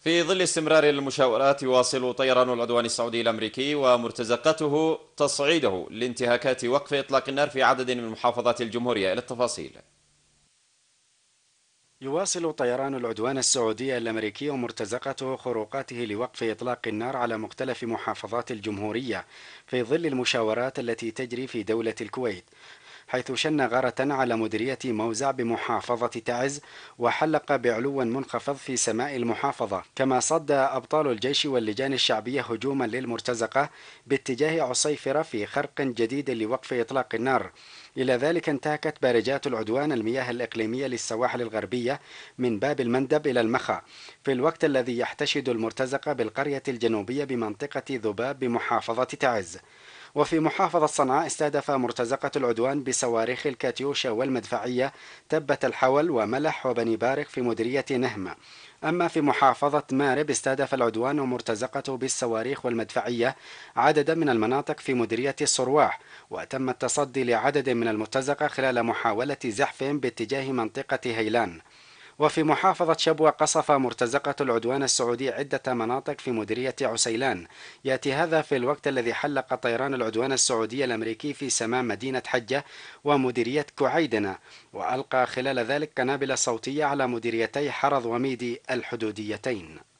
في ظل استمرار المشاورات يواصل طيران العدوان السعودي الأمريكي ومرتزقته تصعيده لانتهاكات وقف إطلاق النار في عدد من محافظات الجمهورية إلى التفاصيل يواصل طيران العدوان السعودي الأمريكي ومرتزقته خروقاته لوقف إطلاق النار على مختلف محافظات الجمهورية في ظل المشاورات التي تجري في دولة الكويت حيث شن غارة على مديرية موزع بمحافظة تعز وحلق بعلو منخفض في سماء المحافظة كما صد أبطال الجيش واللجان الشعبية هجوما للمرتزقة باتجاه عصيفرة في خرق جديد لوقف إطلاق النار إلى ذلك انتهكت بارجات العدوان المياه الإقليمية للسواحل الغربية من باب المندب إلى المخا في الوقت الذي يحتشد المرتزقة بالقرية الجنوبية بمنطقة ذباب بمحافظة تعز وفي محافظة صنعاء استهدف مرتزقة العدوان بصواريخ الكاتيوشا والمدفعية تبة الحول وملح وبني بارك في مديرية نهمة أما في محافظة مارب استهدف العدوان ومرتزقته بالصواريخ والمدفعية عددا من المناطق في مديرية الصرواح وتم التصدي لعدد من المرتزقة خلال محاولة زحفهم باتجاه منطقة هيلان وفي محافظة شبوة قصف مرتزقة العدوان السعودي عدة مناطق في مديرية عسيلان يأتي هذا في الوقت الذي حلق طيران العدوان السعودي الأمريكي في سماء مدينة حجة ومديرية كعيدنة وألقى خلال ذلك قنابل صوتية على مديريتي حرض وميدي الحدوديتين